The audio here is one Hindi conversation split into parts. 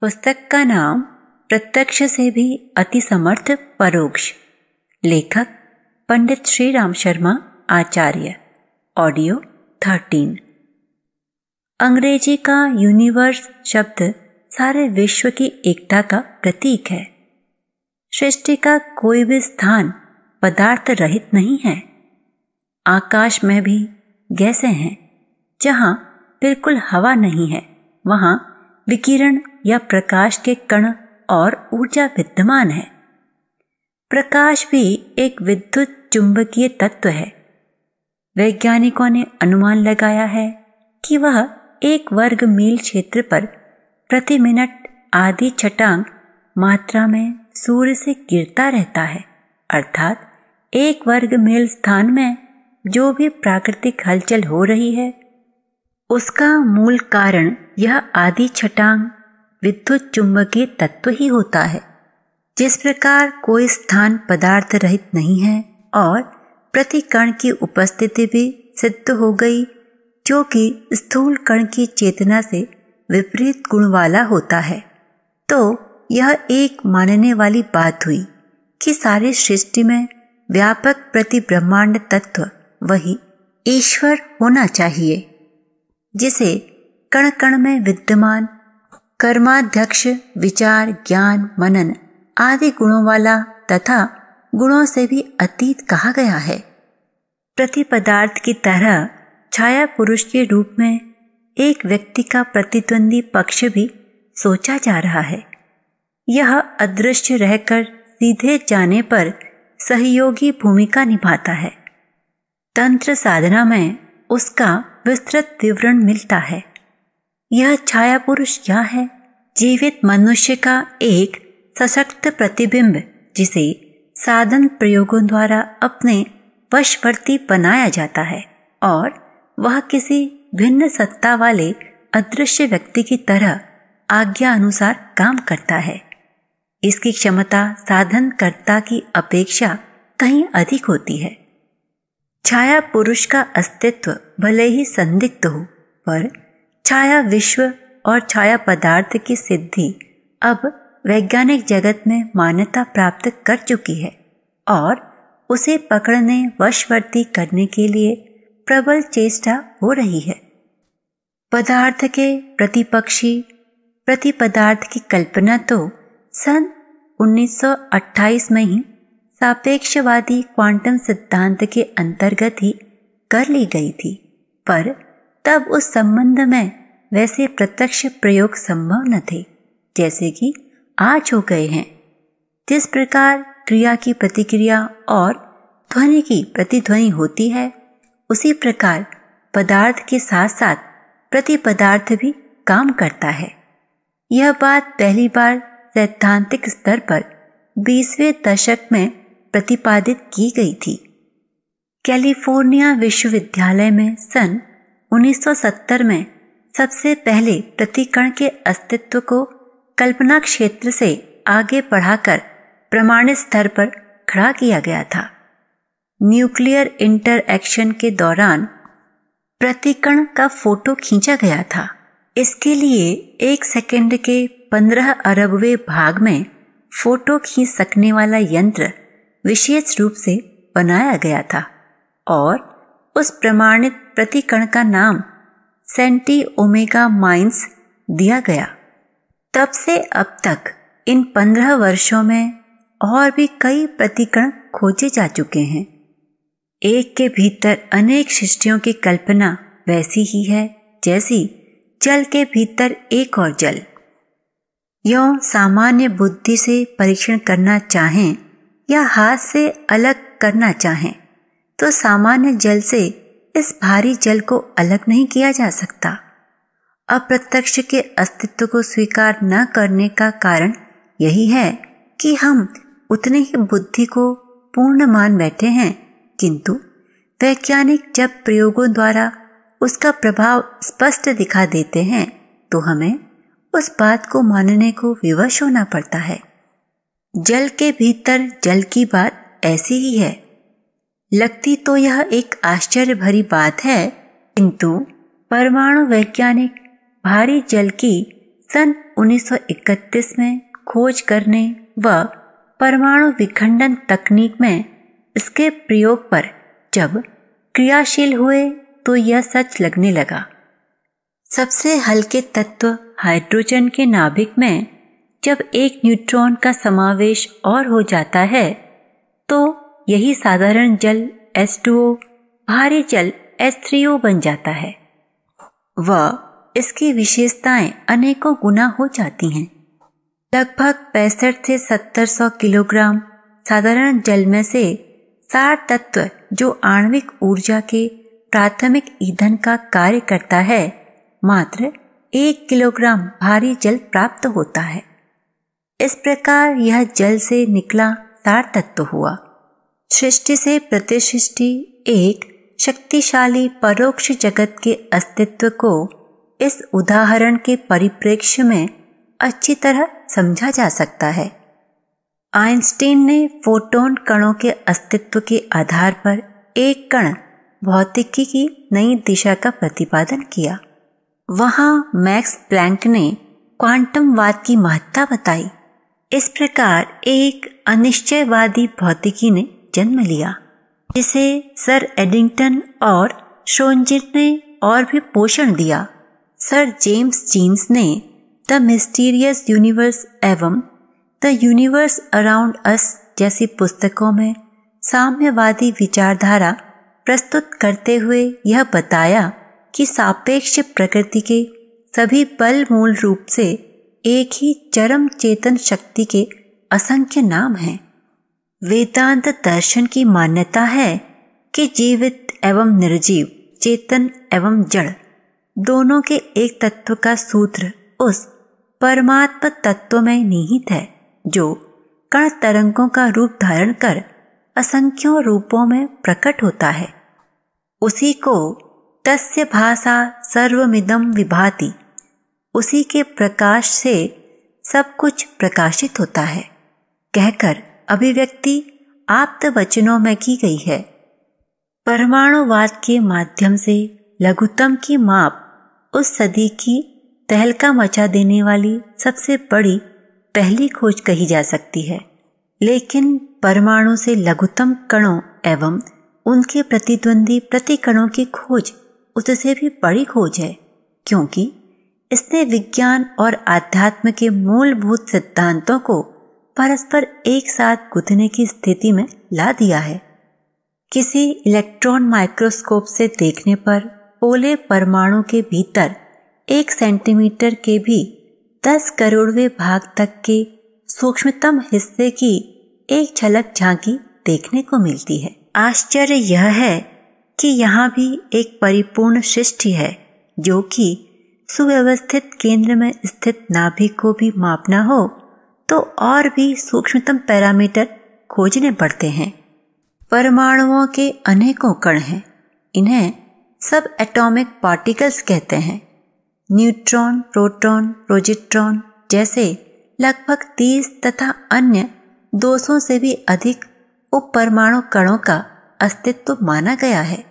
पुस्तक का नाम प्रत्यक्ष से भी अति समर्थ परोक्ष लेखक पंडित श्री राम शर्मा आचार्य ऑडियो थर्टीन अंग्रेजी का यूनिवर्स शब्द सारे विश्व की एकता का प्रतीक है सृष्टि का कोई भी स्थान पदार्थ रहित नहीं है आकाश में भी गैसें हैं जहाँ बिल्कुल हवा नहीं है वहां विकिरण या प्रकाश के कण और ऊर्जा विद्यमान है प्रकाश भी एक विद्युत चुंबकीय तत्व है वैज्ञानिकों ने अनुमान लगाया है कि वह एक वर्ग मील क्षेत्र पर प्रति मिनट आदि छटांग मात्रा में सूर्य से गिरता रहता है अर्थात एक वर्ग मील स्थान में जो भी प्राकृतिक हलचल हो रही है उसका मूल कारण यह आदि छटांग विद्युत चुंबकीय तत्व ही होता है जिस प्रकार कोई स्थान पदार्थ रहित नहीं है और प्रतिकण की उपस्थिति भी सिद्ध हो गई जो कि स्थूल कण की चेतना से विपरीत गुण वाला होता है तो यह एक मानने वाली बात हुई कि सारी सृष्टि में व्यापक प्रति ब्रह्मांड तत्व वही ईश्वर होना चाहिए जिसे कण कण में विद्यमान कर्माध्यक्ष विचार ज्ञान मनन आदि गुणों वाला तथा गुणों से भी अतीत कहा गया है प्रतिपदार्थ की तरह छाया पुरुष के रूप में एक व्यक्ति का प्रतिद्वंदी पक्ष भी सोचा जा रहा है यह अदृश्य रहकर सीधे जाने पर सहयोगी भूमिका निभाता है तंत्र साधना में उसका विस्तृत विवरण मिलता है यह छाया पुरुष क्या है जीवित मनुष्य का एक सशक्त प्रतिबिंब जिसे साधन प्रयोगों द्वारा अपने वशवर्ती बनाया जाता है और वह किसी भिन्न सत्ता वाले अदृश्य व्यक्ति की तरह आज्ञा अनुसार काम करता है इसकी क्षमता साधन करता की अपेक्षा कहीं अधिक होती है छाया पुरुष का अस्तित्व भले ही संदिग्ध हो पर छाया विश्व और छाया पदार्थ की सिद्धि अब वैज्ञानिक जगत में मान्यता प्राप्त कर चुकी है और उसे पकड़ने वशवर्ती करने के लिए प्रबल चेष्टा हो रही है पदार्थ के प्रतिपक्षी प्रतिपदार्थ की कल्पना तो सन 1928 में ही सापेक्षवादी क्वांटम सिद्धांत के अंतर्गत ही कर ली गई थी पर तब उस संबंध में वैसे प्रत्यक्ष प्रयोग संभव न थे जैसे कि आज हो गए हैं जिस प्रकार क्रिया की प्रतिक्रिया और ध्वनि की प्रतिध्वनि होती है उसी प्रकार पदार्थ के साथ साथ प्रति पदार्थ भी काम करता है यह बात पहली बार सैद्धांतिक स्तर पर 20वें दशक में प्रतिपादित की गई थी कैलिफोर्निया विश्वविद्यालय में सन 1970 में सबसे पहले प्रतिकण के अस्तित्व को कल्पना क्षेत्र से आगे बढ़ाकर प्रमाणित स्तर पर खड़ा किया गया था न्यूक्लियर इंटरएक्शन के दौरान प्रतिकण का फोटो खींचा गया था इसके लिए एक सेकंड के पंद्रह अरबवे भाग में फोटो खींच सकने वाला यंत्र विशेष रूप से बनाया गया था और उस प्रमाणित प्रतिकण का नाम सेंटी ओमेगा माइंस दिया गया तब से अब तक इन पंद्रह वर्षों में और भी कई प्रतिकरण खोजे जा चुके हैं एक के भीतर अनेक सृष्टियों की कल्पना वैसी ही है जैसी जल के भीतर एक और जल यो सामान्य बुद्धि से परीक्षण करना चाहें या हाथ से अलग करना चाहें तो सामान्य जल से इस भारी जल को अलग नहीं किया जा सकता अप्रत्यक्ष के अस्तित्व को स्वीकार न करने का कारण यही है कि हम उतने ही बुद्धि को पूर्ण मान बैठे हैं किंतु वैज्ञानिक जब प्रयोगों द्वारा उसका प्रभाव स्पष्ट दिखा देते हैं तो हमें उस बात को मानने को विवश होना पड़ता है जल के भीतर जल की बात ऐसी ही है लगती तो यह एक आश्चर्य भरी बात है किंतु परमाणु वैज्ञानिक भारी जल की सन 1931 में खोज करने व परमाणु विखंडन तकनीक में इसके प्रयोग पर जब क्रियाशील हुए तो यह सच लगने लगा सबसे हल्के तत्व हाइड्रोजन के नाभिक में जब एक न्यूट्रॉन का समावेश और हो जाता है तो यही साधारण जल एस H2O भारी जल एस ओ बन जाता है व इसकी विशेषताएं अनेकों गुना हो जाती हैं लगभग पैंसठ से सत्तर सौ किलोग्राम साधारण जल में से सार तत्व जो आणविक ऊर्जा के प्राथमिक ईंधन का कार्य करता है मात्र एक किलोग्राम भारी जल प्राप्त होता है इस प्रकार यह जल से निकला सार तत्व हुआ सृष्टि से प्रतिसृष्टि एक शक्तिशाली परोक्ष जगत के अस्तित्व को इस उदाहरण के परिप्रेक्ष्य में अच्छी तरह समझा जा सकता है आइंस्टीन ने फोटोन कणों के अस्तित्व के आधार पर एक कण भौतिकी की नई दिशा का प्रतिपादन किया वहां मैक्स प्लैंक ने क्वांटमवाद की महत्ता बताई इस प्रकार एक अनिश्चयवादी भौतिकी ने जन्म लिया जिसे सर एडिंगटन और शोनजित ने और भी पोषण दिया सर जेम्स जीन्स ने द मिस्टीरियस यूनिवर्स एवं द यूनिवर्स अराउंड अस जैसी पुस्तकों में साम्यवादी विचारधारा प्रस्तुत करते हुए यह बताया कि सापेक्ष प्रकृति के सभी बल मूल रूप से एक ही चरम चेतन शक्ति के असंख्य नाम हैं वेदांत दर्शन की मान्यता है कि जीवित एवं निर्जीव चेतन एवं जड़ दोनों के एक तत्व का सूत्र उस परमात्म तत्व में निहित है जो कण तरंगों का रूप धारण कर असंख्यों रूपों में प्रकट होता है उसी को तस्य भाषा सर्वमिदम विभाति उसी के प्रकाश से सब कुछ प्रकाशित होता है कहकर अभिव्यक्ति आप्त वचनों में की गई है परमाणुवाद के माध्यम से लघुतम की माप उस सदी की तहलका मचा देने वाली सबसे बड़ी पहली खोज कही जा सकती है लेकिन परमाणु से लघुतम कणों एवं उनके प्रतिद्वंदी प्रतिकणों की खोज उससे भी बड़ी खोज है क्योंकि इसने विज्ञान और आध्यात्म के मूलभूत सिद्धांतों को परस्पर एक साथ गुथने की स्थिति में ला दिया है किसी इलेक्ट्रॉन माइक्रोस्कोप से देखने पर ओले परमाणु के भीतर एक सेंटीमीटर के भी दस करोड़वे भाग तक के सूक्ष्मतम हिस्से की एक झलक झांकी देखने को मिलती है आश्चर्य यह है कि यहाँ भी एक परिपूर्ण सृष्टि है जो कि सुव्यवस्थित केंद्र में स्थित नाभिक को भी मापना हो तो और भी सूक्ष्मतम पैरामीटर खोजने पड़ते हैं परमाणुओं के अनेकों कण हैं इन्हें सब एटॉमिक पार्टिकल्स कहते हैं न्यूट्रॉन प्रोटॉन प्रोजिट्रॉन जैसे लगभग 30 तथा अन्य 200 से भी अधिक उप परमाणु कणों का अस्तित्व माना गया है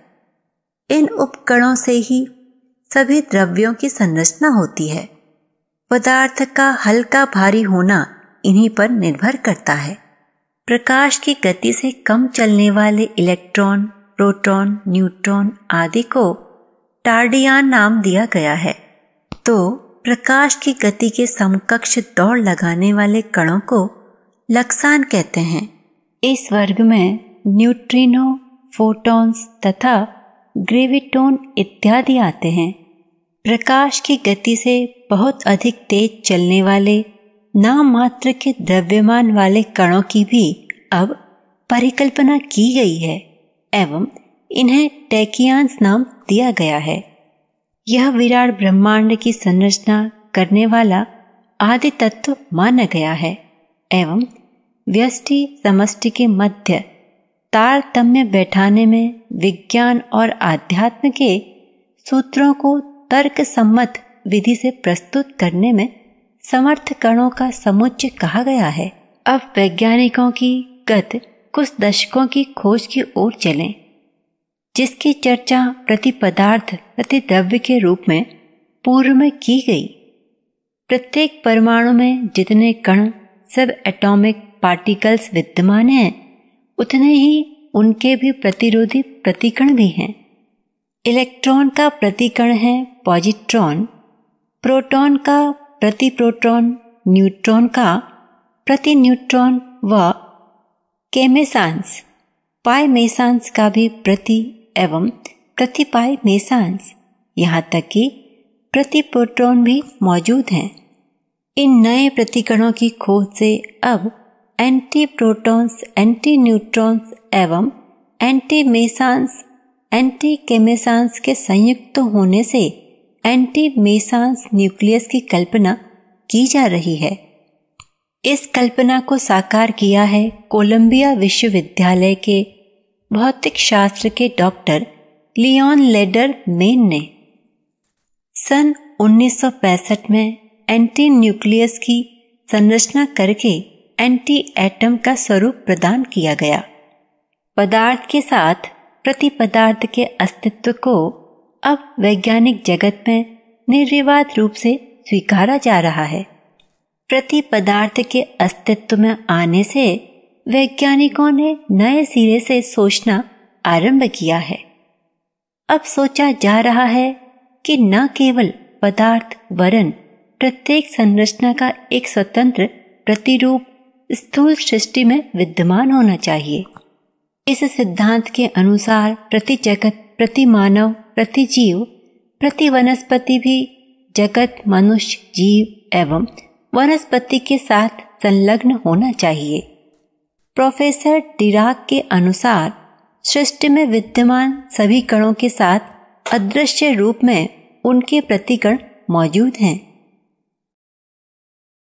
इन उपकणों से ही सभी द्रव्यों की संरचना होती है पदार्थ का हल्का भारी होना इन्हीं पर निर्भर करता है प्रकाश की गति से कम चलने वाले इलेक्ट्रॉन प्रोटॉन, न्यूट्रॉन आदि को टार्डियान नाम दिया गया है तो प्रकाश की गति के समकक्ष दौड़ लगाने वाले कणों को लक्सान कहते हैं इस वर्ग में न्यूट्रिनो फोटॉन्स तथा ग्रेविटोन इत्यादि आते हैं प्रकाश की गति से बहुत अधिक तेज चलने वाले नाम मात्र के द्रव्यमान वाले कणों की भी अब परिकल्पना की गई है एवं इन्हें टैकियांस नाम दिया गया है यह विराट ब्रह्मांड की संरचना करने वाला आदि तत्व माना गया है एवं व्यष्टि समष्टि के मध्य तारतम्य बैठाने में विज्ञान और आध्यात्म के सूत्रों को तर्क सम्मत विधि से प्रस्तुत करने में समर्थ कणों का समुच्च कहा गया है अब वैज्ञानिकों की गत कुछ दशकों की खोज की ओर चलें जिसकी चर्चा प्रति पदार्थ प्रति द्रव्य के रूप में पूर्व में की गई प्रत्येक परमाणु में जितने कण सब एटॉमिक पार्टिकल्स विद्यमान हैं उतने ही उनके भी प्रतिरोधी प्रतिकण भी हैं इलेक्ट्रॉन का प्रतिकण है पॉजिट्रॉन प्रोटॉन का प्रति प्रोटॉन न्यूट्रॉन का प्रति न्यूट्रॉन व केमेसांस पाई मेसांस का भी प्रति एवं प्रति पाई मेसांस यहाँ तक कि प्रति प्रोटॉन भी मौजूद हैं इन नए प्रतिकणों की खोज से अब एंटी प्रोटॉन्स एंटी न्यूट्रॉन्स एवं एंटी मेसांस एंटी केमेसांस के संयुक्त होने से एंटी मेसांस न्यूक्लियस की कल्पना की जा रही है इस कल्पना को साकार किया है कोलंबिया विश्वविद्यालय के भौतिक शास्त्र के डॉक्टर लियोन लेडर मेन ने सन 1965 में एंटी न्यूक्लियस की संरचना करके एंटी एटम का स्वरूप प्रदान किया गया पदार्थ के साथ प्रति पदार्थ के अस्तित्व को अब वैज्ञानिक जगत में निर्विवाद रूप से स्वीकारा जा रहा है प्रति पदार्थ के अस्तित्व में आने से वैज्ञानिकों ने नए सिरे से सोचना आरंभ किया है अब सोचा जा रहा है कि न केवल पदार्थ वरण प्रत्येक संरचना का एक स्वतंत्र प्रतिरूप स्थूल सृष्टि में विद्यमान होना चाहिए इस सिद्धांत के अनुसार प्रति जगत प्रति मानव प्रति जीव प्रति वनस्पति भी जगत मनुष्य जीव एवं वनस्पति के साथ संलग्न होना चाहिए प्रोफेसर डिराग के अनुसार सृष्टि में विद्यमान सभी कणों के साथ अदृश्य रूप में उनके प्रतिकण मौजूद हैं